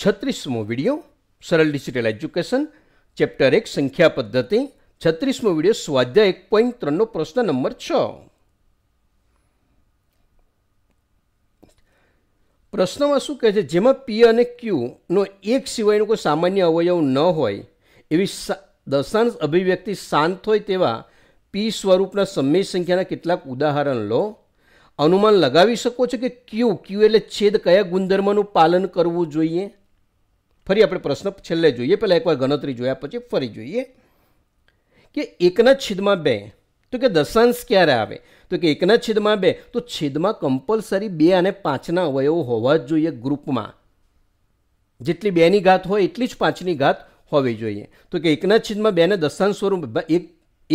છત્રીસમો video સરળ digital education chapter એક સંખ્યા પદ્ધતિ છત્રીસમો વિડિયો સ્વાધ્યાય એક પોઈન્ટ ત્રણનો પ્રશ્ન નંબર છ પ્રશ્નમાં શું કહે છે જેમાં પી અને ક્યુ નો એક સિવાયનો કોઈ સામાન્ય અવયવ ન હોય એવી દશાંશ અભિવ્યક્તિ શાંત હોય તેવા પી સ્વરૂપના સમય સંખ્યાના કેટલાક ઉદાહરણ લો અનુમાન લગાવી શકો છો કે ક્યુ ક્યુ એટલે છેદ કયા ગુણધર્મનું પાલન કરવું જોઈએ ફરી આપણે પ્રશ્ન છેલ્લે જોઈએ પહેલાં એકવાર ગણતરી જોયા પછી ફરી જોઈએ કે એકના છેદમાં બે તો કે દશાંશ ક્યારે આવે તો કે એકના છેદમાં બે તો છેદમાં કમ્પલસરી બે અને પાંચના અવયવો હોવા જ જોઈએ ગ્રુપમાં જેટલી બેની ઘાત હોય એટલી જ પાંચની ઘાત હોવી જોઈએ તો કે એકના છેદમાં બેને દશાંશ સ્વરૂપ એક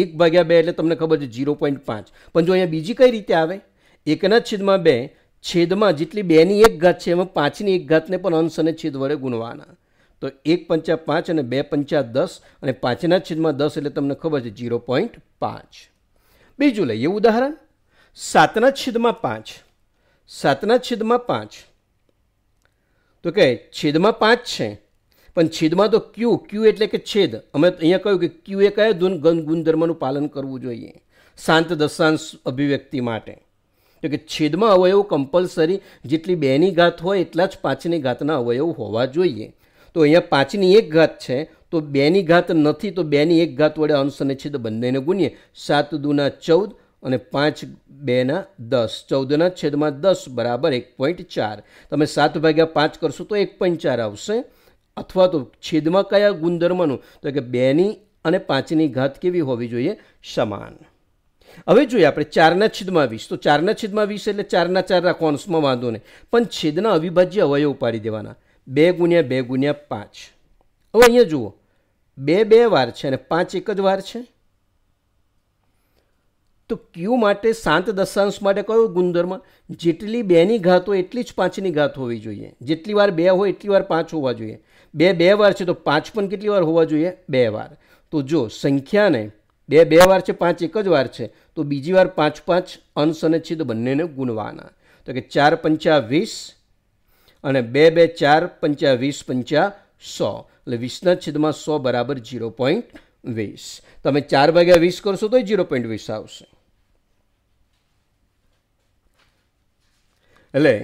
એક ભાગ્યા બે એટલે તમને ખબર છે ઝીરો પોઈન્ટ પાંચ પણ જો અહીંયા બીજી કઈ રીતે આવે એકના છેદમાં બે છેદમાં જેટલી બેની એક ઘાત છે એમાં પાંચની એક ઘાતને પણ અંશ અને છેદ વડે ગુણવાના તો એક પંચા પાંચ અને બે પંચા દસ અને પાંચના છેદમાં દસ એટલે તમને ખબર છે જીરો પોઈન્ટ પાંચ બીજું લઈએ ઉદાહરણ સાતના છેદમાં પાંચ સાતના છેદમાં પાંચ તો કે છેદમાં પાંચ છે પણ છેદમાં તો ક્યુ ક્યુ એટલે કે છેદ અમે અહીંયા કહ્યું કે ક્યુ એ કયા ધૂન ગન ગુણધર્મનું પાલન કરવું જોઈએ શાંત દશાંશ અભિવ્યક્તિ માટે તો કે છેદમાં અવયવ કમ્પલસરી જેટલી બેની ઘાત હોય એટલા જ પાંચની ઘાતના અવયવ હોવા જોઈએ તો અહીંયા પાંચની એક ઘાત છે તો બેની ઘાત નથી તો બેની એક ઘાત વડે અંશ અને છેદ બંનેને ગુણીએ સાત દૂના ચૌદ અને પાંચ બેના દસ ચૌદના છેદમાં દસ બરાબર એક પોઈન્ટ ચાર તમે સાત ભાગ્યા પાંચ કરશો તો એક પોઈન્ટ ચાર આવશે અથવા તો છેદમાં કયા ગુણધર્મનું તો કે બેની અને પાંચની ઘાત કેવી હોવી જોઈએ સમાન હવે જોઈએ આપણે ચારના છેદમાં વીસ તો ચારના છેદમાં વીસ એટલે ચારના ચાર રાખો અંશમાં વાંધો નહીં પણ છેદના અવિભાજ્ય અવયવ ઉપાડી દેવાના બે ગુણ્યા બે ગુણ્યા પાંચ હવે અહીંયા જુઓ બે બે વાર છે અને પાંચ એક જ વાર છે તો ક્યુ માટે શાંત દશાંશ માટે કયો ગુણધર્મ જેટલી બેની ઘાત હોય એટલી જ પાંચની ઘાત હોવી જોઈએ જેટલી વાર બે હોય એટલી વાર પાંચ હોવા જોઈએ બે બે વાર છે તો પાંચ પણ કેટલી વાર હોવા જોઈએ બે વાર તો જો સંખ્યાને બે બે વાર છે પાંચ એક જ વાર છે તો બીજી વાર પાંચ પાંચ અંશ અને છેદ બંનેને ગુણવાના તો કે ચાર પંચા વીસ અને બે બે ચાર પંચા વીસ પંચા સો એટલે વીસના છેદમાં સો બરાબર જીરો પોઈન્ટ વીસ તમે ચાર ભાગ્યા વીસ કરશો તો જીરો પોઈન્ટ વીસ આવશે એટલે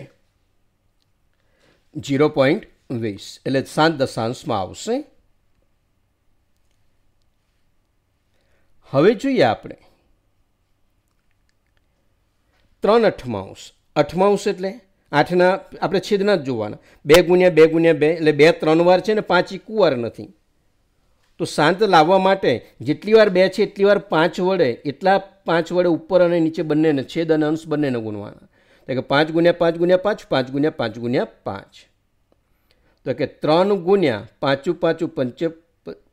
જીરો પોઈન્ટ વીસ એટલે સાત દશાંશમાં આવશે હવે જોઈએ આપણે ત્રણ અઠમાંશ અઠમાંશ એટલે આઠના આપણે છેદના જ જોવાના બે ગુણ્યા બે ગુણ્યા બે એટલે બે ત્રણ વાર છે ને પાંચ એક વાર નથી તો શાંત લાવવા માટે જેટલી વાર બે છે એટલી વાર પાંચ વડે એટલા પાંચ વડે ઉપર અને નીચે બંનેને છેદ અને અંશ બંનેને ગુણવાના તો કે પાંચ ગુણ્યા પાંચ ગુણ્યા પાંચ પાંચ ગુણ્યા પાંચ ગુણ્યા પાંચ તો કે ત્રણ ગુણ્યા પાંચું પાંચું પંચ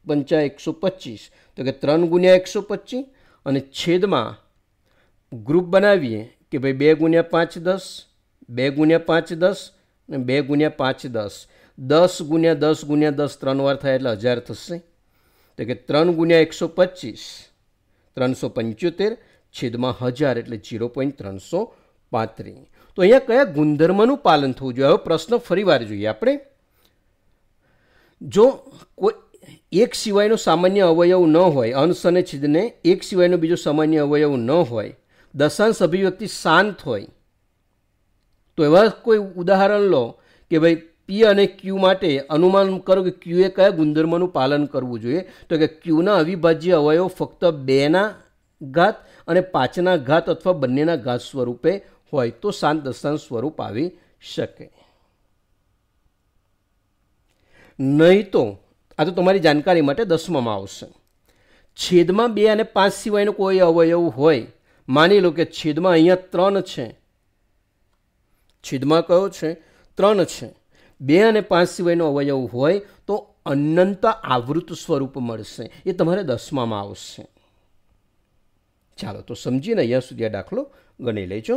પંચા એકસો પચીસ તો કે ત્રણ ગુણ્યા એકસો પચીસ અને છેદમાં ગ્રુપ બનાવીએ કે ભાઈ બે ગુણ્યા પાંચ દસ બે ગુણ્યા પાંચ દસ ને બે ગુણ્યા પાંચ દસ દસ ગુણ્યા દસ ગુણ્યા દસ ત્રણ વાર થાય એટલે હજાર થશે તો કે ત્રણ ગુણ્યા એકસો પચીસ ત્રણસો પંચોતેર છેદમાં હજાર એટલે જીરો પોઈન્ટ ત્રણસો પાંત્રીસ તો અહીંયા કયા ગુણધર્મનું પાલન થવું જોઈએ હવે પ્રશ્ન ફરીવાર જોઈએ આપણે જો કોઈ એક સિવાયનો સામાન્ય અવયવ ન હોય અંશ અને છેદને એક સિવાયનો બીજો સામાન્ય અવયવ ન હોય દશાંશ અભિવ્યક્તિ શાંત હોય તો એવા કોઈ ઉદાહરણ લો કે ભાઈ પી અને ક્યુ માટે અનુમાન કરો કે ક્યુએ કયા ગુણધર્મનું પાલન કરવું જોઈએ તો કે ક્યુના અવિભાજ્ય અવયવો ફક્ત બેના ઘાત અને પાંચના ઘાત અથવા બંનેના ઘાત સ્વરૂપે હોય તો શાંત દશાંશ સ્વરૂપ આવી શકે નહીં તો આ તો તમારી જાણકારી માટે દસમામાં આવશે છેદમાં બે અને પાંચ સિવાયનો કોઈ અવયવ હોય માની લો કે છેદમાં અહીંયા ત્રણ છે છિદમાં કયો છે ત્રણ છે બે અને પાંચ સિવાયનો અવયવ હોય તો અનંત આવૃત સ્વરૂપ મળશે એ તમારે દસમામાં આવશે ચાલો તો સમજીને અહીંયા સુધી આ દાખલો ગણી લેજો